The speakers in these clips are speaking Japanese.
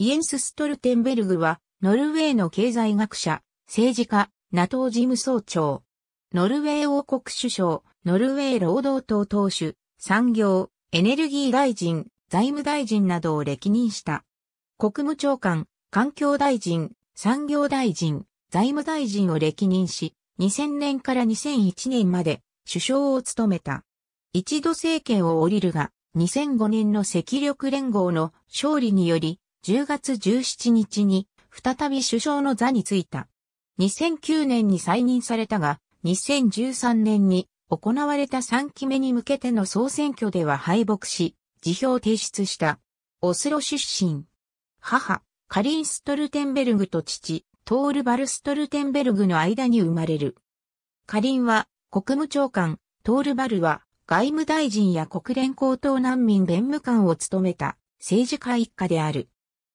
イエンス・ストルテンベルグは、ノルウェーの経済学者、政治家、NATO 事務総長、ノルウェー王国首相、ノルウェー労働党党首、産業、エネルギー大臣、財務大臣などを歴任した。国務長官、環境大臣、産業大臣、財務大臣を歴任し、2000年から2001年まで首相を務めた。一度政権を降りるが、2005年の赤力連合の勝利により10月17日に再び首相の座に就いた。2009年に再任されたが、2013年に行われた3期目に向けての総選挙では敗北し、辞表提出した。オスロ出身。母、カリン・ストルテンベルグと父、トール・バル・ストルテンベルグの間に生まれる。カリンは国務長官、トール・バルは外務大臣や国連高等難民弁務官を務めた政治家一家である。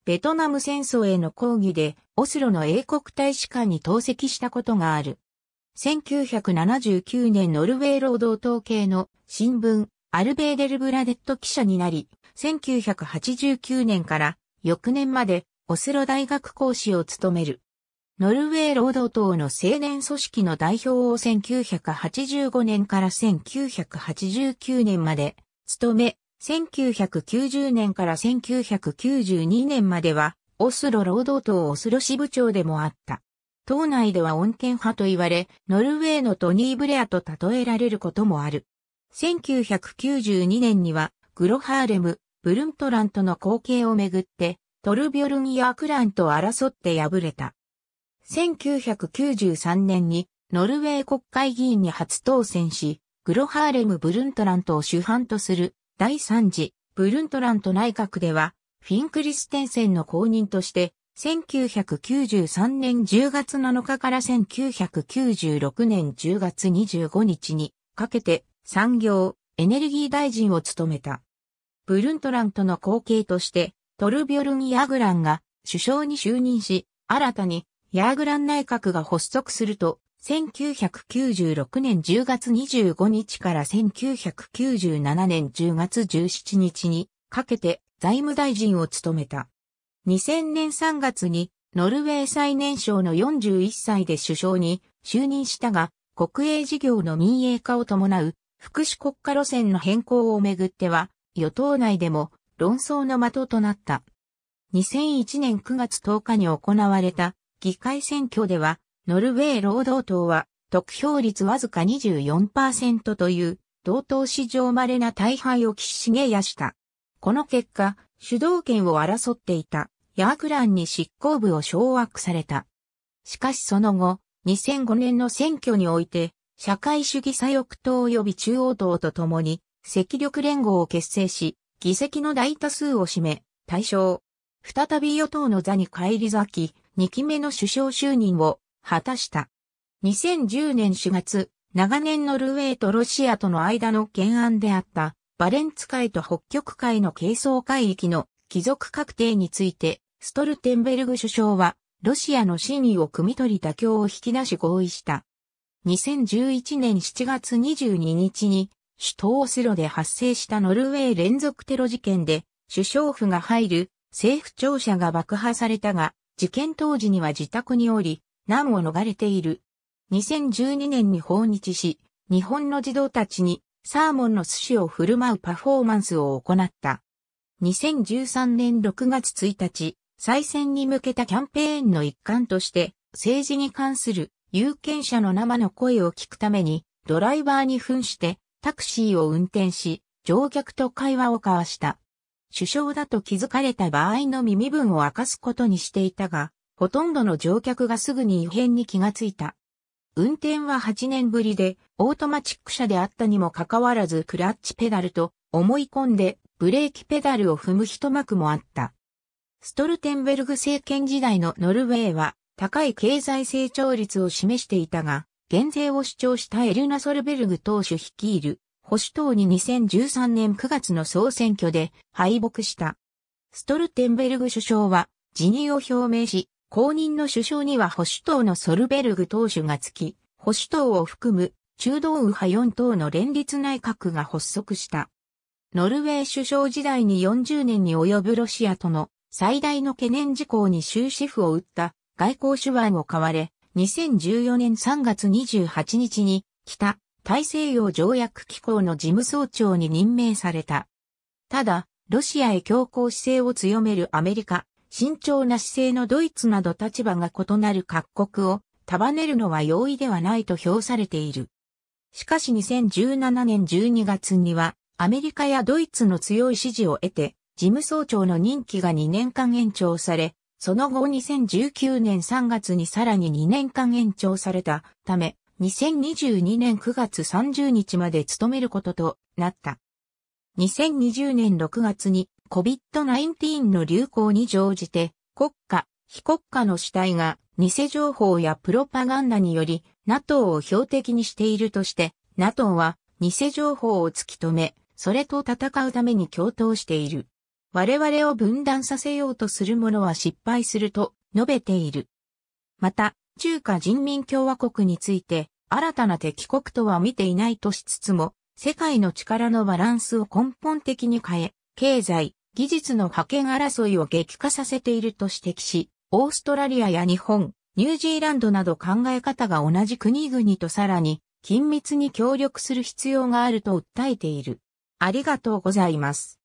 ベトナム戦争への抗議で、オスロの英国大使館に投石したことがある。1979年ノルウェー労働統計の新聞、アルベーデルブラデット記者になり、1989年から翌年までオスロ大学講師を務める。ノルウェー労働党の青年組織の代表を1985年から1989年まで務め、1990年から1992年までは、オスロ労働党オスロ支部長でもあった。党内では穏健派と言われ、ノルウェーのトニー・ブレアと例えられることもある。1992年には、グロハーレム、ブルントランとの後継をめぐって、トルビョルン・ヤークランと争って敗れた。1993年に、ノルウェー国会議員に初当選し、グロハーレム・ブルントラントを主犯とする第3次ブルントラント内閣では、フィン・クリステンセンの後任として、1993年10月7日から1996年10月25日にかけて産業、エネルギー大臣を務めた。ブルントラントの後継として、トルビョルン・ヤーグランが首相に就任し、新たにヤーグラン内閣が発足すると、1996年10月25日から1997年10月17日にかけて財務大臣を務めた。2000年3月にノルウェー最年少の41歳で首相に就任したが、国営事業の民営化を伴う福祉国家路線の変更をめぐっては、与党内でも論争の的となった。2001年9月10日に行われた議会選挙ではノルウェー労働党は、得票率わずか24%という、同党史上稀な大敗をしげやした。この結果、主導権を争っていた、ヤークランに執行部を掌握された。しかしその後、2005年の選挙において、社会主義左翼党及び中央党と共に、赤力連合を結成し、議席の大多数を占め、対象。再び与党の座に返り咲き、2期目の首相就任を果たした。2010年4月、長年ノルウェーとロシアとの間の懸案であったバレンツ海と北極海の係争海域の帰属確定について、ストルテンベルグ首相は、ロシアの真意を汲み取り妥協を引き出し合意した。2011年7月22日に、首都オスロで発生したノルウェー連続テロ事件で、首相府が入る政府庁舎が爆破されたが、事件当時には自宅におり、難を逃れている。2012年に訪日し、日本の児童たちにサーモンの寿司を振る舞うパフォーマンスを行った。2013年6月1日、再選に向けたキャンペーンの一環として、政治に関する有権者の生の声を聞くために、ドライバーに扮してタクシーを運転し、乗客と会話を交わした。首相だと気づかれた場合の身身分を明かすことにしていたが、ほとんどの乗客がすぐに異変に気がついた。運転は8年ぶりで、オートマチック車であったにもかかわらずクラッチペダルと思い込んでブレーキペダルを踏む一幕もあった。ストルテンベルグ政権時代のノルウェーは高い経済成長率を示していたが、減税を主張したエルナ・ソルベルグ党首率いる保守党に2013年9月の総選挙で敗北した。ストルテンベルグ首相は辞任を表明し、公認の首相には保守党のソルベルグ党首がつき、保守党を含む中道右派4党の連立内閣が発足した。ノルウェー首相時代に40年に及ぶロシアとの最大の懸念事項に終止符を打った外交手腕を買われ、2014年3月28日に北大西洋条約機構の事務総長に任命された。ただ、ロシアへ強硬姿勢を強めるアメリカ、慎重な姿勢のドイツなど立場が異なる各国を束ねるのは容易ではないと評されている。しかし2017年12月には、アメリカやドイツの強い支持を得て、事務総長の任期が2年間延長され、その後2019年3月にさらに2年間延長されたため、2022年9月30日まで務めることとなった。2020年6月に COVID-19 の流行に乗じて、国家、非国家の主体が偽情報やプロパガンダにより NATO を標的にしているとして、NATO は偽情報を突き止め、それと戦うために共闘している。我々を分断させようとする者は失敗すると述べている。また、中華人民共和国について新たな敵国とは見ていないとしつつも、世界の力のバランスを根本的に変え、経済、技術の覇権争いを激化させていると指摘し、オーストラリアや日本、ニュージーランドなど考え方が同じ国々とさらに緊密に協力する必要があると訴えている。ありがとうございます。